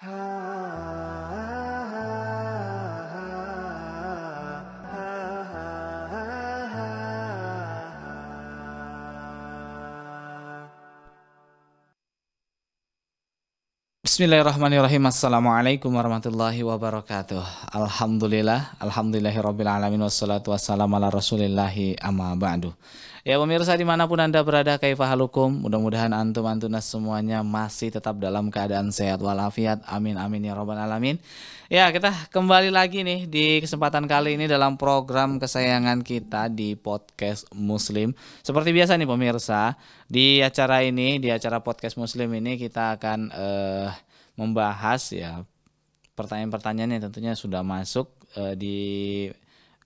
Ah. Bismillahirrahmanirrahim. Assalamualaikum warahmatullahi wabarakatuh. Alhamdulillah, alhamdulillahirrabbilalamin wassalatu wassalamu ala rasulillahi amma ba'du. Ya pemirsa dimanapun anda berada kaifahalukum Mudah-mudahan antum antunas semuanya masih tetap dalam keadaan sehat walafiat Amin amin ya robbal alamin Ya kita kembali lagi nih di kesempatan kali ini dalam program kesayangan kita di podcast muslim Seperti biasa nih pemirsa di acara ini di acara podcast muslim ini kita akan eh, membahas ya pertanyaan-pertanyaan yang tentunya sudah masuk uh, di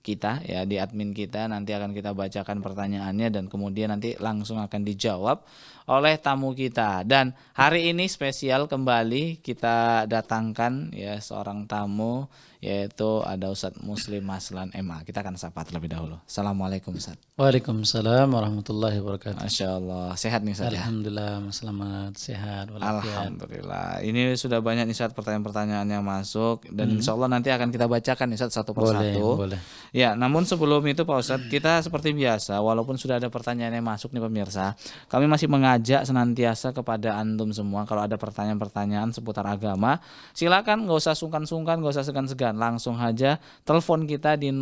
kita ya di admin kita nanti akan kita bacakan pertanyaannya dan kemudian nanti langsung akan dijawab oleh tamu kita. Dan hari ini spesial kembali kita datangkan ya seorang tamu yaitu ada Ustadz Muslim Maslan MA. Kita akan sapa terlebih dahulu. Assalamualaikum Ustadz. Waalaikumsalam warahmatullahi wabarakatuh. Masya Allah. Sehat nih Ustadz ya? Alhamdulillah ya? selamat sehat. Alhamdulillah. Ini sudah banyak nih saat pertanyaan-pertanyaan yang masuk dan hmm. insya Allah nanti akan kita bacakan nih Ustadz satu persatu. Boleh, boleh. Ya namun sebelum itu Pak Ustadz kita seperti biasa walaupun sudah ada pertanyaan yang masuk nih pemirsa kami masih mengajak mengajak senantiasa kepada antum semua kalau ada pertanyaan-pertanyaan seputar agama, silakan nggak usah sungkan-sungkan, nggak usah segan-segan, langsung aja telepon kita di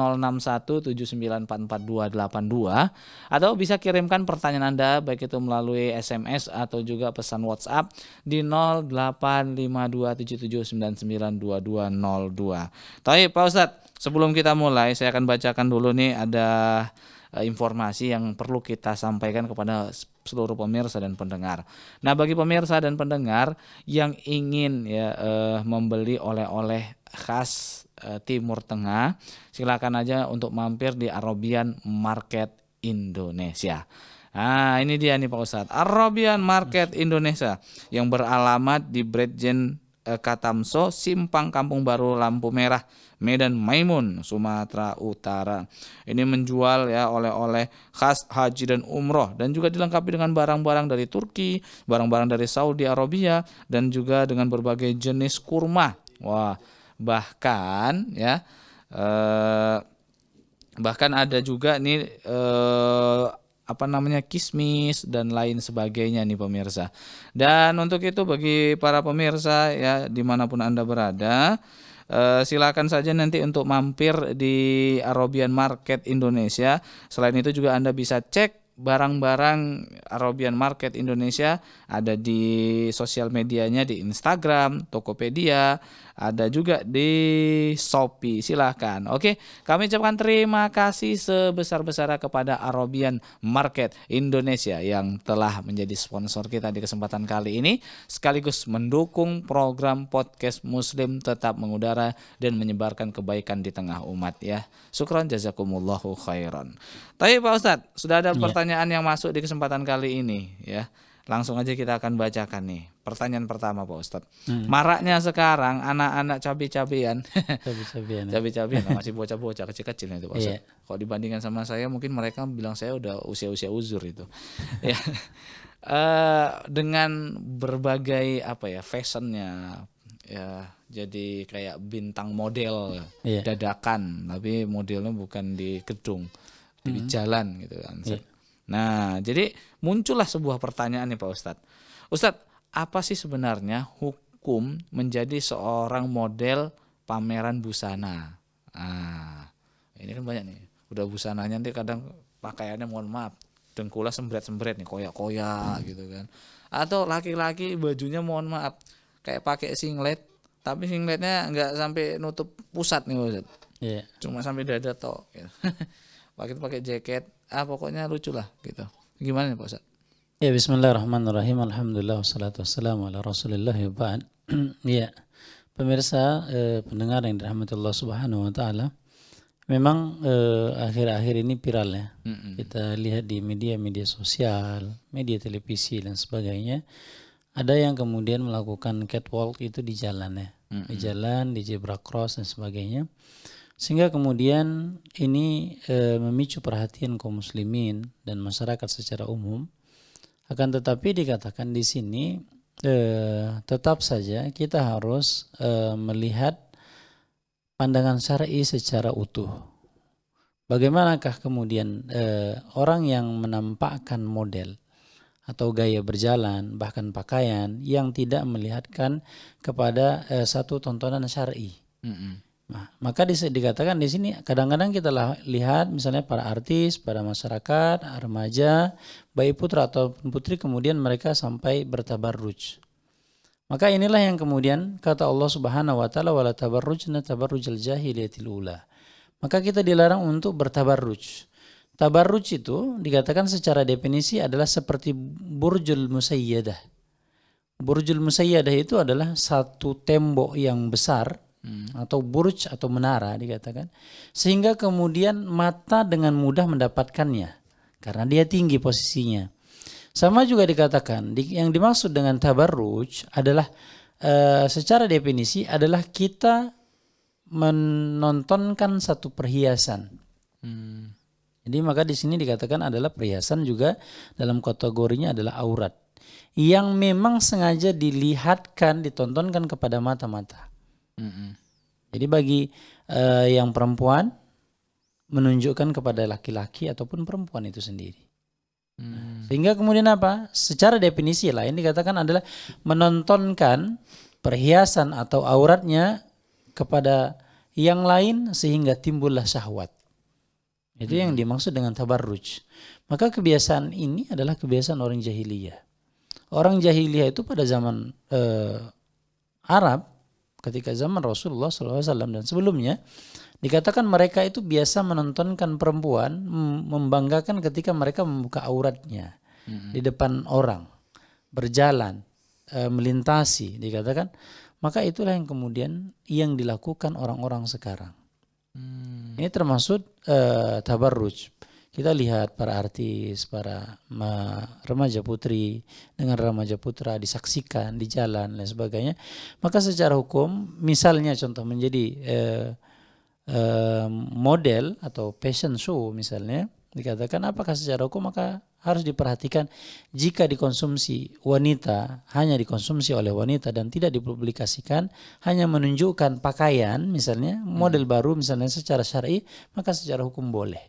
0617944282 atau bisa kirimkan pertanyaan Anda baik itu melalui SMS atau juga pesan WhatsApp di 085277992202. Tapi Pak Ustadz, sebelum kita mulai saya akan bacakan dulu nih ada Eh, informasi yang perlu kita sampaikan kepada seluruh pemirsa dan pendengar. Nah, bagi pemirsa dan pendengar yang ingin ya uh, membeli oleh-oleh khas uh, Timur Tengah, silakan aja untuk mampir di Arabian Market Indonesia. Nah, ini dia nih Pak Ustadz. Arabian Market Indonesia yang beralamat di Bredjen Eh, Katamso, Simpang Kampung Baru Lampu Merah, Medan Maimun, Sumatera Utara. Ini menjual ya oleh-oleh khas haji dan umroh dan juga dilengkapi dengan barang-barang dari Turki, barang-barang dari Saudi Arabia dan juga dengan berbagai jenis kurma. Wah, bahkan ya eh, bahkan ada juga nih eh, apa namanya kismis dan lain sebagainya nih pemirsa. Dan untuk itu bagi para pemirsa ya dimanapun anda berada eh, silakan saja nanti untuk mampir di Arabian Market Indonesia. Selain itu juga anda bisa cek barang-barang Arabian Market Indonesia ada di sosial medianya di Instagram, Tokopedia, ada juga di Shopee. Silahkan. Oke, kami ucapkan terima kasih sebesar-besarnya kepada Arabian Market Indonesia yang telah menjadi sponsor kita di kesempatan kali ini sekaligus mendukung program podcast Muslim tetap mengudara dan menyebarkan kebaikan di tengah umat ya. Syukron jazakumullahu khairan. Tapi Pak Ustad, sudah ada iya. pertanyaan yang masuk di kesempatan kali ini ya. Langsung aja kita akan bacakan nih. Pertanyaan pertama Pak Ustad. Hmm. Maraknya sekarang anak-anak cabai cabian cabai cabian ya. masih bocah-bocah kecil-kecil itu Pak iya. Ustadz. Yeah. Kalau dibandingkan sama saya mungkin mereka bilang saya udah usia-usia uzur itu. ya. Uh, dengan berbagai apa ya fashionnya ya jadi kayak bintang model yeah. dadakan tapi modelnya bukan di gedung di hmm. jalan gitu kan, Yeah. Nah, jadi muncullah sebuah pertanyaan nih Pak Ustadz. Ustadz, apa sih sebenarnya hukum menjadi seorang model pameran busana? Ah, ini kan banyak nih. Udah busananya nanti kadang pakaiannya mohon maaf dengkulah sembret-sembret nih koyak-koyak hmm. gitu kan. Atau laki-laki bajunya mohon maaf kayak pakai singlet tapi singletnya nggak sampai nutup pusat nih Ustad, Yeah. Cuma sampai dada toh. Gitu. pakai pakai jaket ah pokoknya lucu lah gitu gimana nih Pak Ustaz? Ya Bismillahirrahmanirrahim Alhamdulillah wassalatu wassalamu ala rasulillah ya pemirsa eh, pendengar yang dirahmati Allah subhanahu wa ta'ala memang eh, akhir-akhir eh, ini viral ya mm -mm. kita lihat di media-media sosial media televisi dan sebagainya ada yang kemudian melakukan catwalk itu di jalan ya mm -mm. di jalan di zebra cross dan sebagainya sehingga kemudian ini e, memicu perhatian kaum muslimin dan masyarakat secara umum. Akan tetapi dikatakan di sini e, tetap saja kita harus e, melihat pandangan syar'i secara utuh. Bagaimanakah kemudian e, orang yang menampakkan model atau gaya berjalan bahkan pakaian yang tidak melihatkan kepada e, satu tontonan syar'i? Mm -hmm. Nah, maka di, dikatakan di sini kadang-kadang kita lah lihat misalnya para artis, para masyarakat, remaja, baik putra atau putri kemudian mereka sampai bertabarruj. Maka inilah yang kemudian kata Allah Subhanahu wa taala wala tabarrujna tabarrujal jahiliyatil ula. Maka kita dilarang untuk bertabarruj. Tabarruj itu dikatakan secara definisi adalah seperti burjul musayyadah. Burjul musayyadah itu adalah satu tembok yang besar hmm. atau burj atau menara dikatakan sehingga kemudian mata dengan mudah mendapatkannya karena dia tinggi posisinya sama juga dikatakan di, yang dimaksud dengan tabarruj adalah e, secara definisi adalah kita menontonkan satu perhiasan hmm. jadi maka di sini dikatakan adalah perhiasan juga dalam kategorinya adalah aurat yang memang sengaja dilihatkan ditontonkan kepada mata-mata jadi bagi uh, yang perempuan menunjukkan kepada laki-laki ataupun perempuan itu sendiri. Hmm. Sehingga kemudian apa? Secara definisi lain dikatakan adalah menontonkan perhiasan atau auratnya kepada yang lain sehingga timbullah syahwat. Itu hmm. yang dimaksud dengan tabarruj. Maka kebiasaan ini adalah kebiasaan orang jahiliyah. Orang jahiliyah itu pada zaman uh, Arab ketika zaman Rasulullah SAW dan sebelumnya dikatakan mereka itu biasa menontonkan perempuan membanggakan ketika mereka membuka auratnya hmm. di depan orang berjalan e, melintasi dikatakan maka itulah yang kemudian yang dilakukan orang-orang sekarang hmm. ini termasuk e, tabarruj kita lihat para artis, para remaja putri dengan remaja putra disaksikan di jalan dan sebagainya. Maka secara hukum, misalnya contoh menjadi eh, eh, model atau fashion show misalnya, dikatakan apakah secara hukum maka harus diperhatikan jika dikonsumsi wanita hanya dikonsumsi oleh wanita dan tidak dipublikasikan hanya menunjukkan pakaian misalnya model hmm. baru misalnya secara syar'i maka secara hukum boleh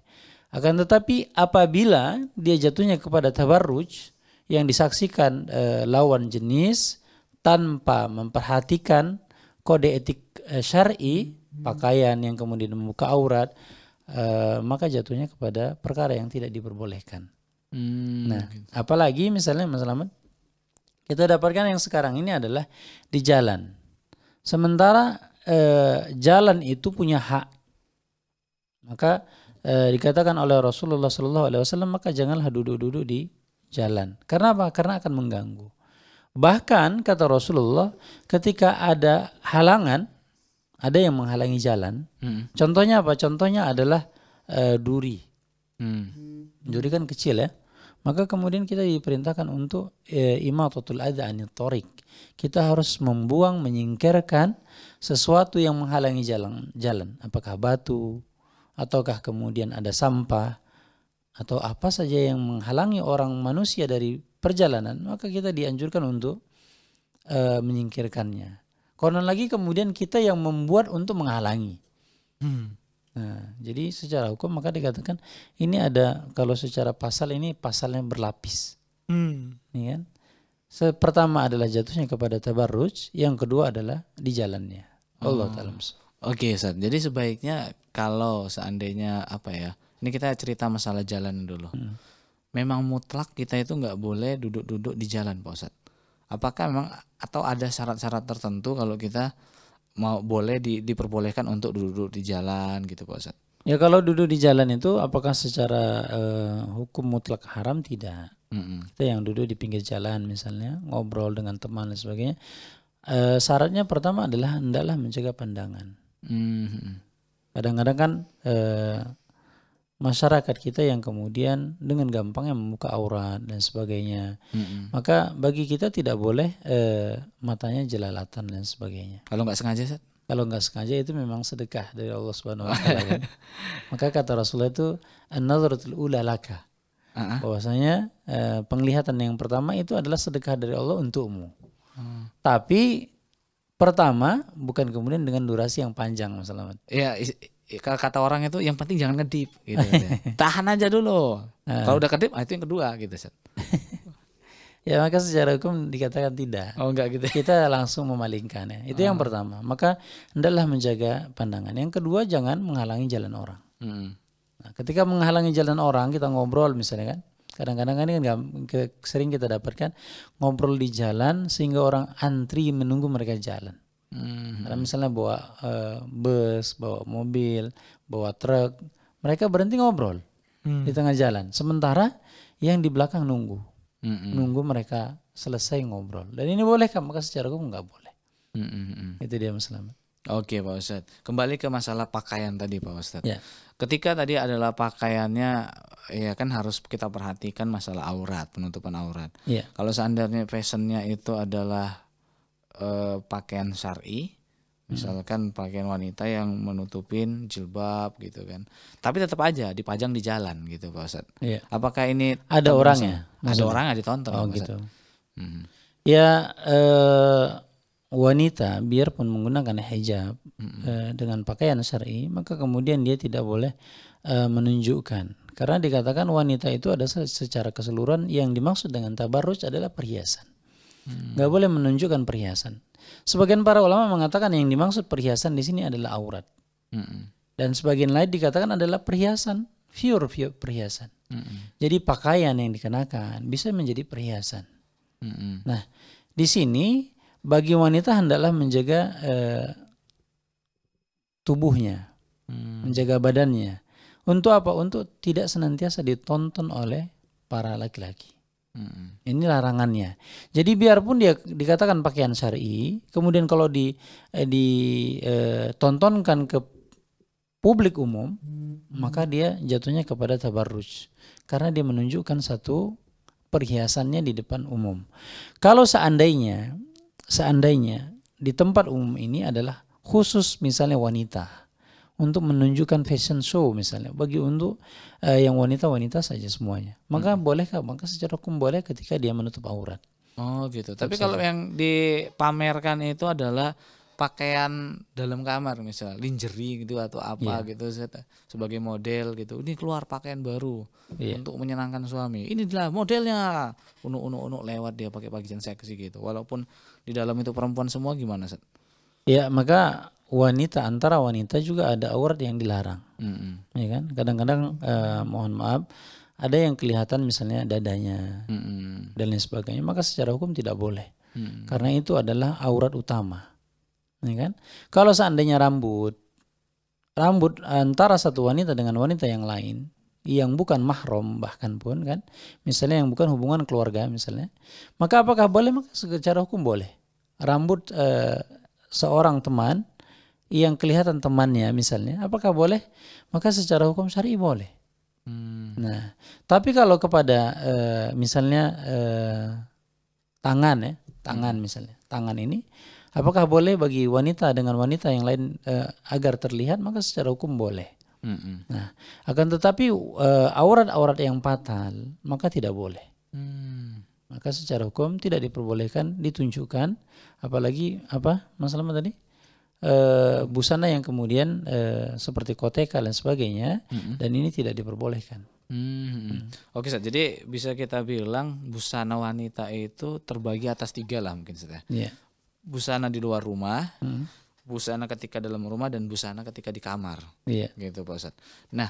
akan tetapi apabila dia jatuhnya kepada tabarruj yang disaksikan e, lawan jenis tanpa memperhatikan kode etik e, syar'i hmm. pakaian yang kemudian membuka aurat e, maka jatuhnya kepada perkara yang tidak diperbolehkan. Hmm, nah, gitu. apalagi misalnya Mas Laman kita dapatkan yang sekarang ini adalah di jalan. Sementara e, jalan itu punya hak. Maka e, dikatakan oleh Rasulullah Sallallahu Alaihi Wasallam maka janganlah duduk-duduk di jalan. Karena apa? Karena akan mengganggu. Bahkan kata Rasulullah ketika ada halangan, ada yang menghalangi jalan. Hmm. Contohnya apa? Contohnya adalah e, duri. Hmm. Duri kan kecil ya. Maka kemudian kita diperintahkan untuk e, imatatul adza anil torik. Kita harus membuang, menyingkirkan sesuatu yang menghalangi jalan. jalan. Apakah batu, ataukah kemudian ada sampah atau apa saja yang menghalangi orang manusia dari perjalanan, maka kita dianjurkan untuk e, menyingkirkannya. Konon lagi kemudian kita yang membuat untuk menghalangi. Hmm. Nah, jadi secara hukum maka dikatakan ini ada kalau secara pasal ini pasalnya berlapis. Hmm. Ini kan? Pertama adalah jatuhnya kepada tabarruj, yang kedua adalah di jalannya. Allah hmm. taala Oke, okay, Ustaz. Jadi sebaiknya kalau seandainya apa ya? Ini kita cerita masalah jalan dulu. Hmm. Memang mutlak kita itu nggak boleh duduk-duduk di jalan, Pak Ustaz. Apakah memang atau ada syarat-syarat tertentu kalau kita mau boleh di, diperbolehkan untuk duduk di jalan gitu, Pak Ustaz? Ya kalau duduk di jalan itu apakah secara eh, hukum mutlak haram tidak? Mm hmm Kita yang duduk di pinggir jalan misalnya ngobrol dengan teman dan sebagainya. Eh, syaratnya pertama adalah hendaklah mencegah pandangan kadang mhm. Kadang-kadang kan eh, masyarakat kita yang kemudian dengan gampangnya membuka aurat dan sebagainya. hmm Maka bagi kita tidak boleh eh, matanya jelalatan dan sebagainya. Kalau nggak sengaja, Seth? kalau nggak sengaja itu memang sedekah dari Allah Subhanahu Wa Taala. Kan. Maka kata Rasulullah itu another ulalaka Uh-huh. Bahwasanya eh, penglihatan yang pertama itu adalah sedekah dari Allah untukmu. Uh. Tapi Pertama, bukan kemudian dengan durasi yang panjang, Mas Selamat. Iya, kata orang itu yang penting jangan ngedip gitu. gitu. Tahan aja dulu. Uh. Kalau udah kedip, ah, itu yang kedua gitu, Set. ya, maka secara hukum dikatakan tidak. Oh, enggak gitu. Kita langsung memalingkannya Itu oh. yang ah. pertama. Maka hendaklah menjaga pandangan. Yang kedua, jangan menghalangi jalan orang. Hmm. Nah, ketika menghalangi jalan orang, kita ngobrol misalnya kan, Kadang-kadang kan ini kan sering kita dapatkan ngobrol di jalan sehingga orang antri menunggu mereka jalan. Hmm. misalnya bawa uh, bus, bawa mobil, bawa truk, mereka berhenti ngobrol hmm. di tengah jalan. Sementara yang di belakang nunggu, hmm. nunggu mereka selesai ngobrol. Dan ini boleh kan? Maka secara hukum nggak boleh. Hmm. hmm, hmm. Itu dia masalahnya. Oke Pak Ustadz. Kembali ke masalah pakaian tadi Pak Ustadz. Yeah. Ketika tadi adalah pakaiannya ya kan harus kita perhatikan masalah aurat, penutupan aurat. Yeah. Kalau seandainya fashionnya itu adalah eh, pakaian syari, hmm. misalkan hmm. pakaian wanita yang menutupin jilbab gitu kan tapi tetap aja dipajang di jalan gitu pak Ustadz. Iya. apakah ini ada orangnya ada orang ada ditonton oh, gitu hmm. ya eh, wanita biarpun menggunakan hijab mm-hmm. uh, dengan pakaian syar'i maka kemudian dia tidak boleh uh, menunjukkan karena dikatakan wanita itu ada secara keseluruhan yang dimaksud dengan tabarruj adalah perhiasan mm. nggak mm boleh menunjukkan perhiasan sebagian para ulama mengatakan yang dimaksud perhiasan di sini adalah aurat mm -hmm. dan sebagian lain dikatakan adalah perhiasan pure, pure perhiasan mm -hmm. jadi pakaian yang dikenakan bisa menjadi perhiasan nah di sini bagi wanita hendaklah menjaga eh, tubuhnya, hmm. menjaga badannya. Untuk apa? Untuk tidak senantiasa ditonton oleh para laki-laki. Hmm. Ini larangannya. Jadi biarpun dia dikatakan pakaian syari, kemudian kalau di eh, ditontonkan eh, ke publik umum, hmm. maka dia jatuhnya kepada tabarruj karena dia menunjukkan satu perhiasannya di depan umum. Kalau seandainya seandainya di tempat umum ini adalah khusus misalnya wanita untuk menunjukkan fashion show misalnya bagi untuk uh, yang wanita-wanita saja semuanya. Maka hmm. bolehkah maka secara hukum boleh ketika dia menutup aurat. Oh gitu. Tapi kalau yang dipamerkan itu adalah pakaian dalam kamar misalnya lingerie gitu atau apa yeah. gitu sebagai model gitu ini keluar pakaian baru yeah. untuk menyenangkan suami ini adalah modelnya unu unu unu lewat dia pakai pakaian seksi gitu walaupun di dalam itu perempuan semua gimana Sat? Ya maka wanita antara wanita juga ada aurat yang dilarang, mm -hmm. ya kan? Kadang-kadang eh, mohon maaf ada yang kelihatan misalnya dadanya mm -hmm. dan lain sebagainya, maka secara hukum tidak boleh mm -hmm. karena itu adalah aurat utama, ya kan? Kalau seandainya rambut, rambut antara satu wanita dengan wanita yang lain yang bukan mahram bahkan pun kan misalnya yang bukan hubungan keluarga misalnya maka apakah boleh maka secara hukum boleh rambut e, seorang teman yang kelihatan temannya misalnya, apakah boleh? Maka secara hukum syari boleh. Hmm. Nah, tapi kalau kepada e, misalnya e, tangan ya, tangan hmm. misalnya, tangan ini, apakah boleh bagi wanita dengan wanita yang lain e, agar terlihat? Maka secara hukum boleh. Hmm. Nah, akan tetapi aurat-aurat yang fatal maka tidak boleh. Hmm. Maka secara hukum tidak diperbolehkan ditunjukkan apalagi apa Mas Lama tadi e, busana yang kemudian e, seperti koteka dan sebagainya mm -hmm. dan ini tidak diperbolehkan. Mm-hmm. Hmm. mm. Oke, okay, jadi bisa kita bilang busana wanita itu terbagi atas tiga lah mungkin saja ya. Yeah. Busana di luar rumah, hmm. busana ketika dalam rumah dan busana ketika di kamar. Iya. Gitu Pak ustadz Nah,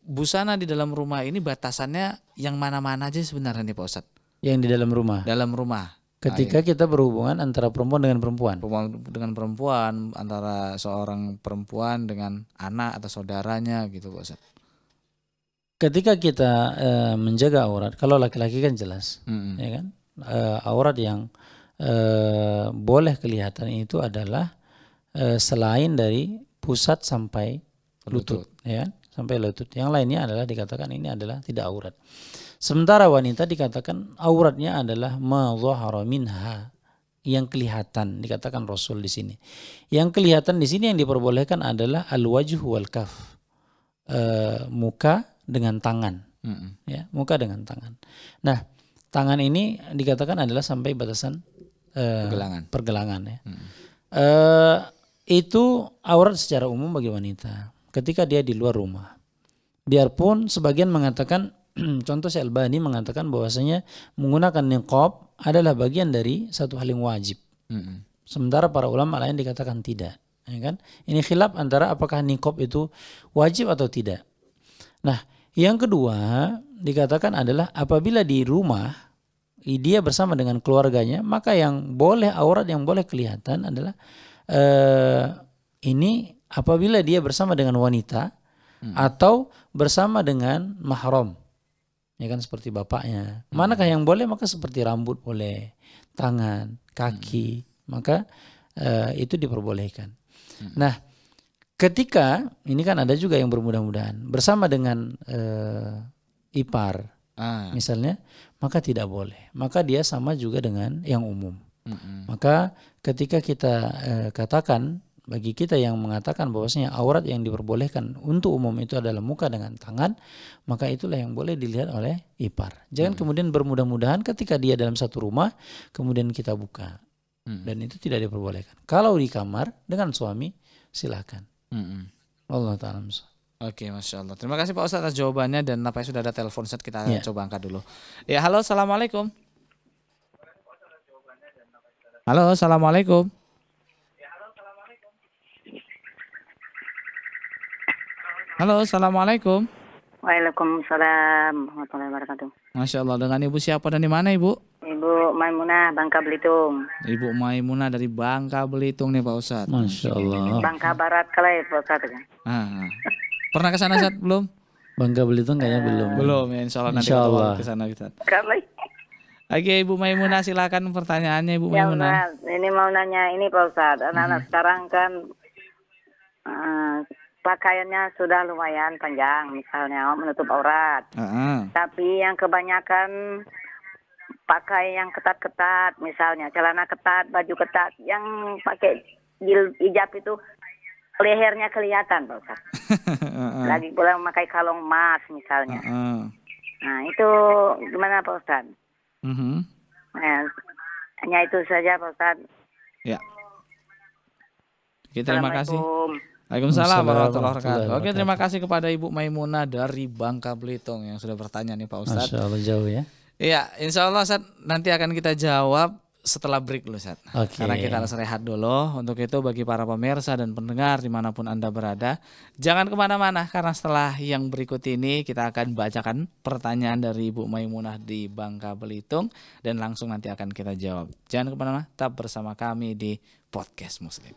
busana di dalam rumah ini batasannya yang mana-mana aja sebenarnya nih Pak ustadz Yang di dalam rumah. Dalam rumah. Ketika kita berhubungan antara perempuan dengan perempuan. Perempuan dengan perempuan, antara seorang perempuan dengan anak atau saudaranya gitu, Pak Ustaz. Ketika kita e, menjaga aurat, kalau laki-laki kan jelas, mm -hmm. ya kan? E, aurat yang e, boleh kelihatan itu adalah e, selain dari pusat sampai lutut, lutut. ya kan? Sampai lutut. Yang lainnya adalah dikatakan ini adalah tidak aurat. Sementara wanita dikatakan auratnya adalah ma minha yang kelihatan dikatakan Rasul di sini. Yang kelihatan di sini yang diperbolehkan adalah al-wajh wal kaf. E, eh, muka dengan tangan. Ya, muka dengan tangan. Nah, tangan ini dikatakan adalah sampai batasan e, pergelangan. Pergelangan ya. E, itu aurat secara umum bagi wanita ketika dia di luar rumah. Biarpun sebagian mengatakan contoh Syekh Albani mengatakan bahwasanya menggunakan niqab adalah bagian dari satu hal yang wajib. Mm-hmm. Sementara para ulama lain dikatakan tidak, ya kan? Ini khilaf antara apakah niqab itu wajib atau tidak. Nah, yang kedua dikatakan adalah apabila di rumah dia bersama dengan keluarganya, maka yang boleh aurat yang boleh kelihatan adalah uh, ini apabila dia bersama dengan wanita hmm. atau bersama dengan mahram ya kan seperti bapaknya. Hmm. Manakah yang boleh? Maka seperti rambut boleh, tangan, kaki, hmm. maka uh, itu diperbolehkan. Hmm. Nah, ketika ini kan ada juga yang bermudah-mudahan bersama dengan uh, ipar, ah. misalnya, maka tidak boleh. Maka dia sama juga dengan yang umum. Hmm. Maka ketika kita uh, katakan bagi kita yang mengatakan bahwasanya aurat yang diperbolehkan untuk umum itu adalah muka dengan tangan, maka itulah yang boleh dilihat oleh ipar. Jangan hmm. kemudian bermudah-mudahan ketika dia dalam satu rumah, kemudian kita buka. Hmm. Dan itu tidak diperbolehkan. Kalau di kamar dengan suami, silakan. Hmm. Allah taala Oke, masya Allah. Terima kasih Pak Ustadz atas jawabannya dan nampaknya sudah ada telepon set kita ya. coba angkat dulu. Ya, halo, assalamualaikum. Halo, assalamualaikum. Halo, assalamualaikum. Waalaikumsalam warahmatullahi wabarakatuh. Masya Allah, dengan ibu siapa dan di mana ibu? Ibu Maimunah, Bangka Belitung. Ibu Maimunah dari Bangka Belitung nih Pak Ustadz. Masya Allah. Bangka Barat kali ya Pak Ustadz. Ya? Ah, ah. Pernah ke sana Ustadz belum? Bangka Belitung kayaknya uh, belum. Belum ya insya Allah insya nanti Allah. ke sana Ustadz. Oke Ibu Maimunah silakan pertanyaannya Ibu ya, Maimunah. Ya, ini mau nanya ini Pak Ustadz, anak-anak hmm. sekarang kan uh, pakaiannya sudah lumayan panjang, misalnya oh, menutup aurat. Uh-huh. Tapi yang kebanyakan pakai yang ketat-ketat, misalnya celana ketat, baju ketat, yang pakai hijab itu lehernya kelihatan, Pak Ustaz. uh-huh. Lagi pula memakai kalung emas misalnya. Uh-huh. Nah itu gimana Pak Ustaz? Uh-huh. Nah, hanya itu saja Pak Ustaz. Ya. terima kasih. Waalaikumsalam warahmatullahi wabarakatuh. Oke, terima kasih kepada Ibu Maimuna dari Bangka Belitung yang sudah bertanya nih Pak Ustadz. Masya Allah jauh ya. Iya, insya Allah Ustaz, nanti akan kita jawab setelah break loh Ustaz. Okay. Karena kita harus rehat dulu. Untuk itu bagi para pemirsa dan pendengar dimanapun Anda berada. Jangan kemana-mana karena setelah yang berikut ini kita akan bacakan pertanyaan dari Ibu Maimunah di Bangka Belitung. Dan langsung nanti akan kita jawab. Jangan kemana-mana, tetap bersama kami di Podcast Muslim.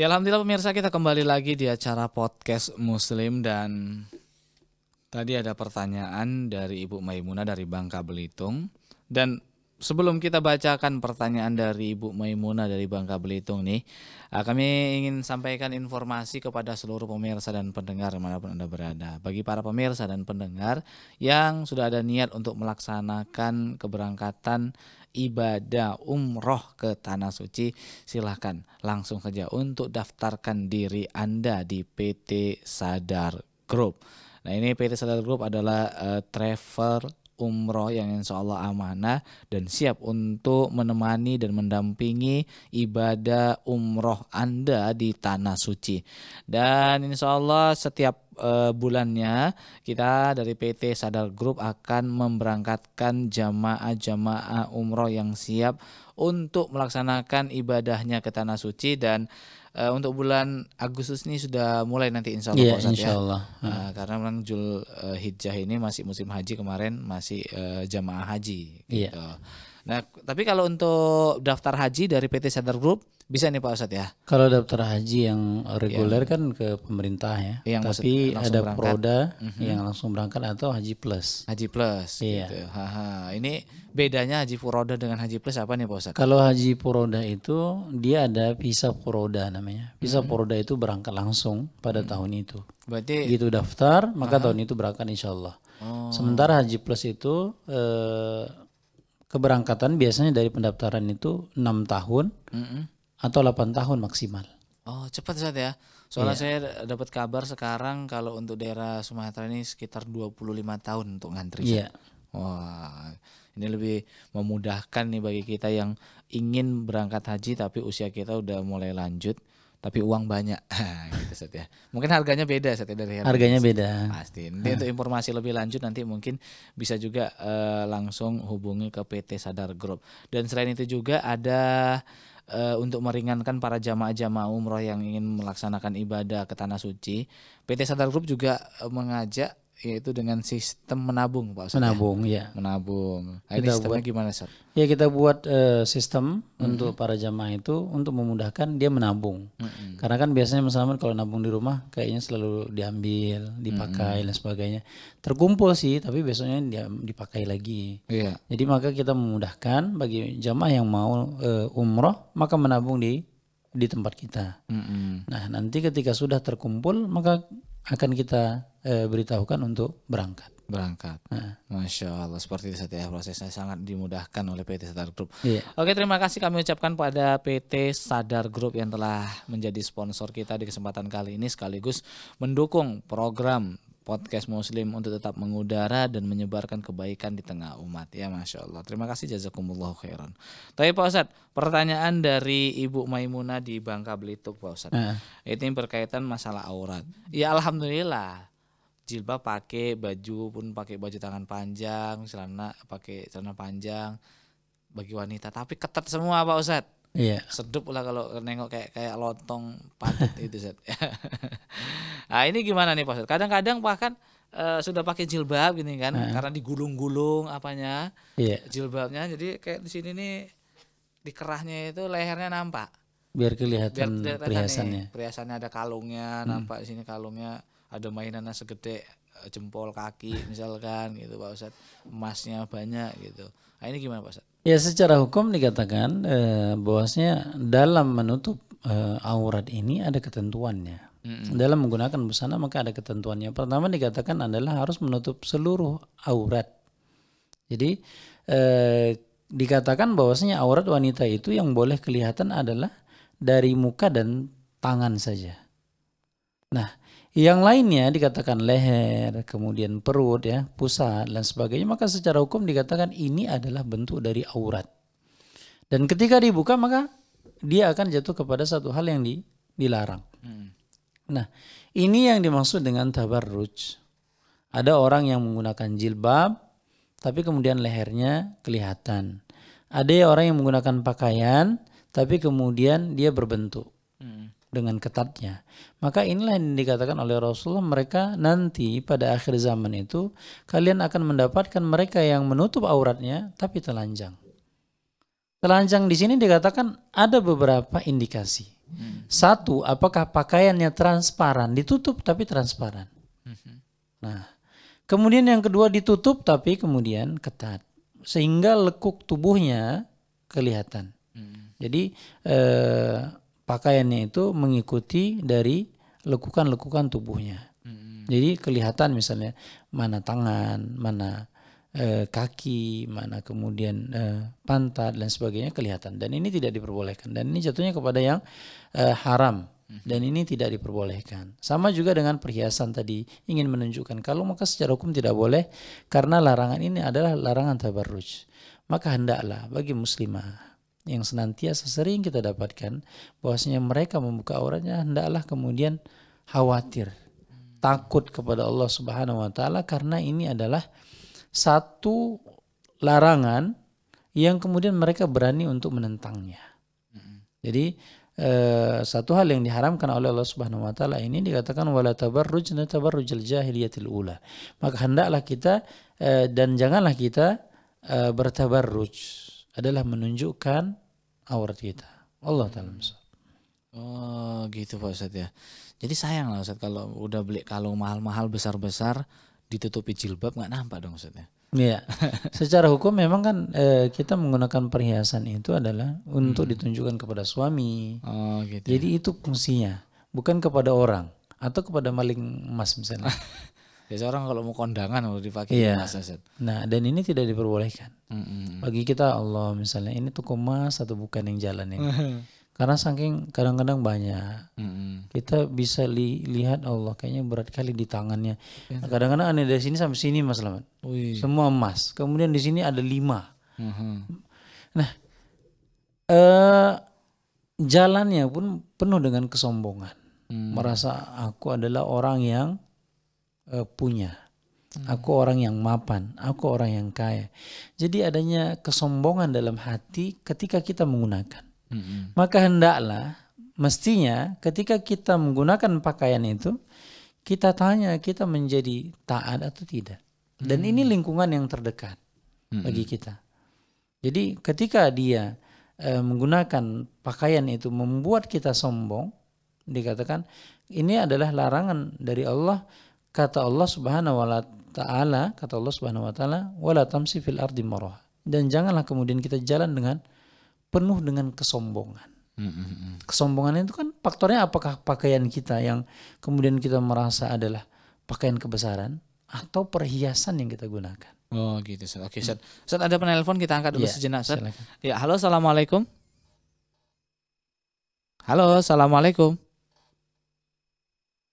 Ya alhamdulillah pemirsa kita kembali lagi di acara podcast Muslim dan tadi ada pertanyaan dari Ibu Maimuna dari Bangka Belitung dan sebelum kita bacakan pertanyaan dari Ibu Maimuna dari Bangka Belitung nih, eh, kami ingin sampaikan informasi kepada seluruh pemirsa dan pendengar manapun Anda berada. Bagi para pemirsa dan pendengar yang sudah ada niat untuk melaksanakan keberangkatan ibadah umroh ke Tanah Suci, silahkan langsung saja untuk daftarkan diri Anda di PT Sadar Group. Nah ini PT Sadar Group adalah uh, travel umroh yang insya Allah amanah dan siap untuk menemani dan mendampingi ibadah umroh Anda di tanah suci. Dan insya Allah setiap eh, bulannya kita dari PT Sadar Group akan memberangkatkan jamaah-jamaah umroh yang siap untuk melaksanakan ibadahnya ke tanah suci dan uh, untuk bulan Agustus ini sudah mulai nanti insya Allah, yeah, Ustaz, ya. insya Allah. ya. Hmm. Uh, karena memang Jul uh, Hijjah ini masih musim haji kemarin masih uh, jamaah haji. Iya. Gitu. Yeah. Nah, tapi kalau untuk daftar haji dari PT Center Group bisa nih Pak Ustadz ya. Kalau daftar haji yang reguler ya. kan ke pemerintah ya. Yang tapi ada berangkat. Proda mm-hmm. yang langsung berangkat atau haji plus. Haji plus. Iya. Gitu. Ini bedanya haji furoda dengan haji plus apa nih Pak Ustadz? Kalau haji furoda itu dia ada visa furoda namanya. Visa mm-hmm. furoda itu berangkat langsung pada mm-hmm. tahun itu. Berarti Itu daftar maka Aha. tahun itu berangkat insya Allah. Oh. Sementara haji plus itu eh, keberangkatan biasanya dari pendaftaran itu enam tahun mm -hmm. atau delapan tahun maksimal. Oh cepat saat ya. Soalnya yeah. saya dapat kabar sekarang kalau untuk daerah Sumatera ini sekitar 25 tahun untuk ngantri. Iya. Yeah. Wah, ini lebih memudahkan nih bagi kita yang ingin berangkat haji tapi usia kita udah mulai lanjut tapi uang banyak ah, gitu set ya. Mungkin harganya beda ya, dari harga Harganya beda. Pasti. Nanti ah. untuk informasi lebih lanjut nanti mungkin bisa juga uh, langsung hubungi ke PT Sadar Group. Dan selain itu juga ada uh, untuk meringankan para jamaah-jamaah umroh yang ingin melaksanakan ibadah ke tanah suci, PT Sadar Group juga eh, mengajak yaitu dengan sistem menabung Pak Ustaz. Ya? Menabung ya. Menabung. Nah, kita ini sistemnya buat, gimana Ustaz? Ya kita buat uh, sistem mm-hmm. untuk para jamaah itu untuk memudahkan dia menabung. Mm-hmm. Karena kan biasanya misalnya kalau nabung di rumah kayaknya selalu diambil, dipakai mm-hmm. dan sebagainya. Terkumpul sih tapi biasanya dia dipakai lagi. Yeah. Jadi maka kita memudahkan bagi jamaah yang mau uh, umroh maka menabung di di tempat kita. Mm-hmm. Nah, nanti ketika sudah terkumpul maka akan kita e, beritahukan untuk berangkat. Berangkat. Nah. Masya Allah, seperti itu ya prosesnya sangat dimudahkan oleh PT Sadar Group. Iya. Oke, terima kasih kami ucapkan pada PT Sadar Group yang telah menjadi sponsor kita di kesempatan kali ini sekaligus mendukung program podcast Muslim untuk tetap mengudara dan menyebarkan kebaikan di tengah umat. Ya, masya Allah. Terima kasih jazakumullah khairan. Tapi Pak Ustadz, pertanyaan dari Ibu Maimuna di Bangka Belitung Pak Ustadz. Uh. Ini berkaitan masalah aurat. Ya alhamdulillah jilbab pakai baju pun pakai baju tangan panjang celana pakai celana panjang bagi wanita tapi ketat semua pak ustadz Iya. Sedup lah kalau nengok kayak kayak lontong padat itu set. nah, ini gimana nih Pak Kadang-kadang bahkan uh, sudah pakai jilbab gini kan karena digulung-gulung apanya. Iya. Jilbabnya jadi kayak di sini nih di kerahnya itu lehernya nampak. Biar kelihatan, Biar kelihatan perhiasannya. Nih, perhiasannya ada kalungnya, hmm. nampak di sini kalungnya ada mainannya segede eh, jempol kaki misalkan gitu Pak Ustadz. Emasnya banyak gitu. Nah, ini gimana Pak Ustadz? Ya secara hukum dikatakan e, bahwasanya dalam menutup e, aurat ini ada ketentuannya. Mm-hmm. Dalam menggunakan busana maka ada ketentuannya. Pertama dikatakan adalah harus menutup seluruh aurat. Jadi e, dikatakan bahwasanya aurat wanita itu yang boleh kelihatan adalah dari muka dan tangan saja. Nah yang lainnya dikatakan leher, kemudian perut ya, pusat dan sebagainya, maka secara hukum dikatakan ini adalah bentuk dari aurat. Dan ketika dibuka maka dia akan jatuh kepada satu hal yang di, dilarang. Hmm. Nah, ini yang dimaksud dengan tabarruj. Ada orang yang menggunakan jilbab tapi kemudian lehernya kelihatan. Ada orang yang menggunakan pakaian tapi kemudian dia berbentuk dengan ketatnya. Maka inilah yang dikatakan oleh Rasulullah mereka nanti pada akhir zaman itu kalian akan mendapatkan mereka yang menutup auratnya tapi telanjang. Telanjang di sini dikatakan ada beberapa indikasi. Hmm. Satu, apakah pakaiannya transparan, ditutup tapi transparan. Hmm. Nah, kemudian yang kedua ditutup tapi kemudian ketat sehingga lekuk tubuhnya kelihatan. Hmm. Jadi eh, pakaiannya itu mengikuti dari lekukan-lekukan tubuhnya. Hmm. Jadi kelihatan misalnya mana tangan, mana e, kaki, mana kemudian e, pantat dan sebagainya kelihatan. Dan ini tidak diperbolehkan. Dan ini jatuhnya kepada yang e, haram. Mm-hmm. Dan ini tidak diperbolehkan. Sama juga dengan perhiasan tadi ingin menunjukkan kalau maka secara hukum tidak boleh karena larangan ini adalah larangan tabarruj. Maka hendaklah bagi muslimah yang senantiasa sering kita dapatkan bahwasanya mereka membuka auratnya hendaklah kemudian khawatir takut kepada Allah Subhanahu wa taala karena ini adalah satu larangan yang kemudian mereka berani untuk menentangnya. Jadi eh, satu hal yang diharamkan oleh Allah Subhanahu wa taala ini dikatakan wala tabarrujna tabarrujal jahiliyatil ula. Maka hendaklah kita eh, dan janganlah kita bertabar eh, bertabarruj adalah menunjukkan aurat kita. Allah taala Oh gitu Pak Ustadz ya. Jadi sayang lah Ustaz kalau udah beli kalau mahal-mahal besar-besar ditutupi jilbab nggak nampak dong Ustaz ya. Iya. Secara hukum memang kan e, kita menggunakan perhiasan itu adalah untuk hmm. ditunjukkan kepada suami. Oh, gitu. Ya. Jadi itu fungsinya, bukan kepada orang atau kepada maling emas misalnya. Biasa orang kalau mau kondangan mau dipakai iya. emas Nah dan ini tidak diperbolehkan. mm -hmm. Bagi kita Allah misalnya ini toko emas atau bukan yang jalan ini. Karena saking kadang-kadang banyak mm -hmm. kita bisa li- lihat Allah kayaknya berat kali di tangannya. Iya, kadang-kadang aneh dari sini sampai sini mas Lamat. Semua emas. Kemudian di sini ada lima. Mm-hmm. Nah eh, jalannya pun penuh dengan kesombongan. Mm. Merasa aku adalah orang yang uh, punya. Hmm. Aku orang yang mapan, aku orang yang kaya. Jadi adanya kesombongan dalam hati ketika kita menggunakan. Hmm. Maka hendaklah mestinya ketika kita menggunakan pakaian itu kita tanya kita menjadi taat atau tidak. Dan ini hmm. lingkungan yang terdekat bagi kita. Jadi ketika dia e, menggunakan pakaian itu membuat kita sombong, dikatakan ini adalah larangan dari Allah Kata Allah Subhanahu wa taala, kata Allah Subhanahu wa taala, "Wala tamsi fil ardi marah." Dan janganlah kemudian kita jalan dengan penuh dengan kesombongan. Mm-hmm. Kesombongan itu kan faktornya apakah pakaian kita yang kemudian kita merasa adalah pakaian kebesaran atau perhiasan yang kita gunakan. Oh gitu Ustaz. Oke hmm. Ustaz. Ustaz ada penelpon kita angkat dulu ya, sejenak Ustaz. Ya, halo Assalamualaikum. Halo Assalamualaikum.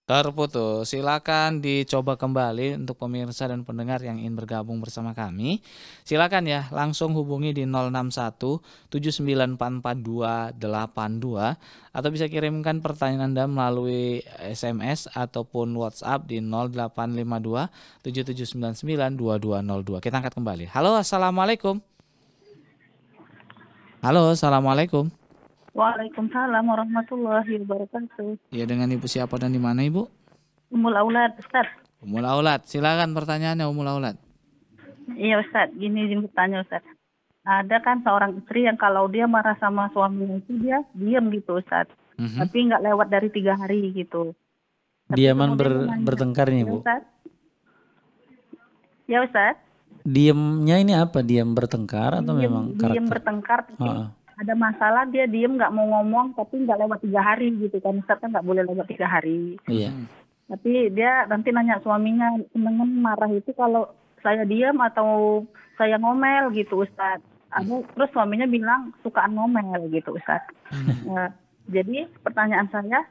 Terputus. Silakan dicoba kembali untuk pemirsa dan pendengar yang ingin bergabung bersama kami. Silakan ya langsung hubungi di 061 79448282 atau bisa kirimkan pertanyaan Anda melalui SMS ataupun WhatsApp di 0852 7799 2202. Kita angkat kembali. Halo, Assalamualaikum. Halo, Assalamualaikum. Waalaikumsalam warahmatullahi wabarakatuh. Iya dengan ibu siapa dan di mana ibu? Umul Aulad Ustaz. Umul Aulad, silakan pertanyaannya Umul Aulad. Iya Ustaz, gini izin bertanya Ustaz. Ada kan seorang istri yang kalau dia marah sama suaminya itu dia diam gitu Ustaz. Mm -hmm. Tapi nggak lewat dari tiga hari gitu. Tapi Diaman ber, bertengkar nih iya, Bu. Ustaz. Ya Ustaz. Diamnya ini apa? Diam bertengkar atau diem, memang karakter? Diam bertengkar. Tapi, ada masalah dia diem nggak mau ngomong tapi nggak lewat tiga hari gitu kan misalnya kan nggak boleh lewat tiga hari iya. tapi dia nanti nanya suaminya senengan marah itu kalau saya diem atau saya ngomel gitu Ustadz aku terus suaminya bilang sukaan ngomel gitu Ustadz hmm. nah, jadi pertanyaan saya